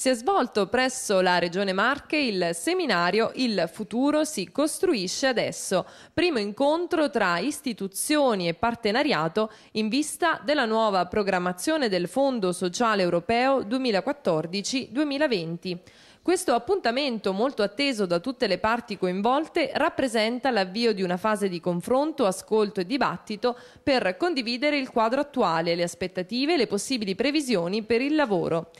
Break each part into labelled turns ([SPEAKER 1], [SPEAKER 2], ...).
[SPEAKER 1] si è svolto presso la Regione Marche il seminario Il futuro si costruisce adesso, primo incontro tra istituzioni e partenariato in vista della nuova programmazione del Fondo Sociale Europeo 2014-2020. Questo appuntamento, molto atteso da tutte le parti coinvolte, rappresenta l'avvio di una fase di confronto, ascolto e dibattito per condividere il quadro attuale, le aspettative e le possibili previsioni per il lavoro.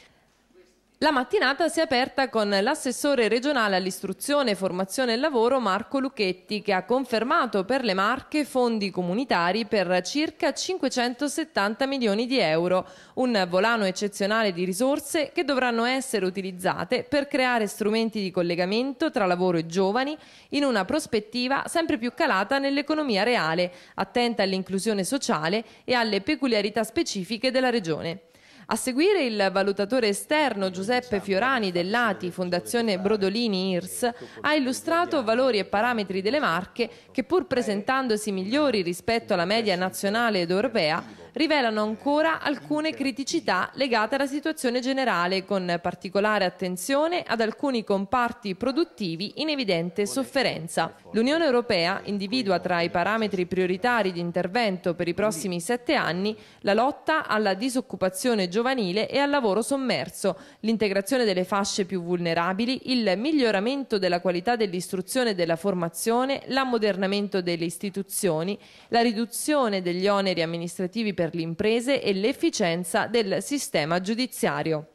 [SPEAKER 1] La mattinata si è aperta con l'assessore regionale all'istruzione, formazione e lavoro Marco Lucchetti che ha confermato per le Marche fondi comunitari per circa 570 milioni di euro, un volano eccezionale di risorse che dovranno essere utilizzate per creare strumenti di collegamento tra lavoro e giovani in una prospettiva sempre più calata nell'economia reale, attenta all'inclusione sociale e alle peculiarità specifiche della regione. A seguire il valutatore esterno Giuseppe Fiorani dell'ATI Fondazione Brodolini IRS ha illustrato valori e parametri delle marche che pur presentandosi migliori rispetto alla media nazionale ed europea rivelano ancora alcune criticità legate alla situazione generale, con particolare attenzione ad alcuni comparti produttivi in evidente sofferenza. L'Unione Europea individua tra i parametri prioritari di intervento per i prossimi sette anni la lotta alla disoccupazione giovanile e al lavoro sommerso, l'integrazione delle fasce più vulnerabili, il miglioramento della qualità dell'istruzione e della formazione, l'ammodernamento delle istituzioni, la riduzione degli oneri amministrativi per le imprese e l'efficienza del sistema giudiziario.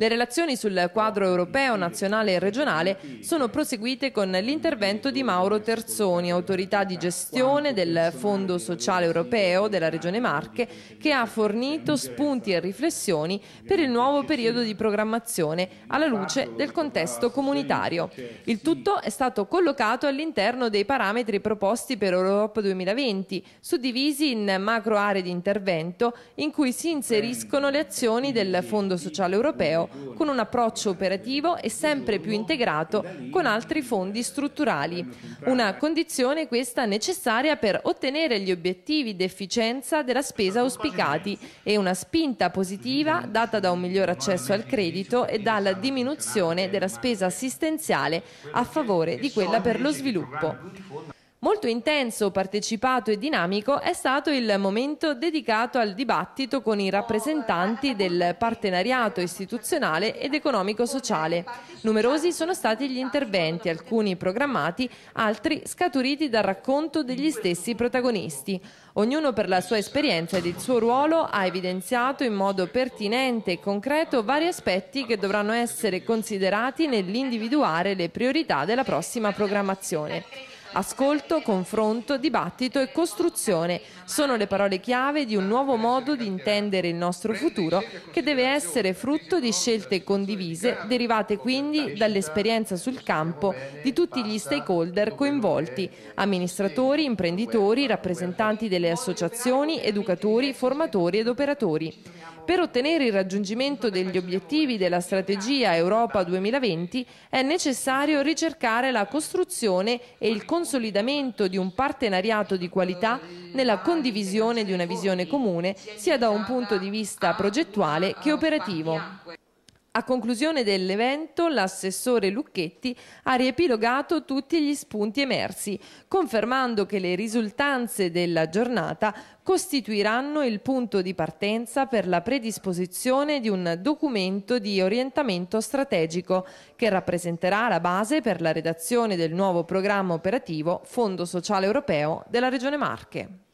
[SPEAKER 1] Le relazioni sul quadro europeo, nazionale e regionale sono proseguite con l'intervento di Mauro Terzoni, autorità di gestione del Fondo Sociale Europeo della Regione Marche, che ha fornito spunti e riflessioni per il nuovo periodo di programmazione alla luce del contesto comunitario. Il tutto è stato collocato all'interno dei parametri proposti per Europa 2020, suddivisi in macro aree di intervento in cui si inseriscono le azioni del Fondo Sociale Europeo con un approccio operativo e sempre più integrato con altri fondi strutturali. Una condizione questa necessaria per ottenere gli obiettivi di efficienza della spesa auspicati e una spinta positiva data da un miglior accesso al credito e dalla diminuzione della spesa assistenziale a favore di quella per lo sviluppo. Molto intenso, partecipato e dinamico è stato il momento dedicato al dibattito con i rappresentanti del partenariato istituzionale ed economico-sociale. Numerosi sono stati gli interventi, alcuni programmati, altri scaturiti dal racconto degli stessi protagonisti. Ognuno per la sua esperienza ed il suo ruolo ha evidenziato in modo pertinente e concreto vari aspetti che dovranno essere considerati nell'individuare le priorità della prossima programmazione. Ascolto, confronto, dibattito e costruzione sono le parole chiave di un nuovo modo di intendere il nostro futuro che deve essere frutto di scelte condivise derivate quindi dall'esperienza sul campo di tutti gli stakeholder coinvolti, amministratori, imprenditori, rappresentanti delle associazioni, educatori, formatori ed operatori. Per ottenere il raggiungimento degli obiettivi della strategia Europa 2020 è necessario ricercare la costruzione e il consolidamento di un partenariato di qualità nella condivisione di una visione comune sia da un punto di vista progettuale che operativo. A conclusione dell'evento l'assessore Lucchetti ha riepilogato tutti gli spunti emersi, confermando che le risultanze della giornata costituiranno il punto di partenza per la predisposizione di un documento di orientamento strategico che rappresenterà la base per la redazione del nuovo programma operativo Fondo Sociale Europeo della Regione Marche.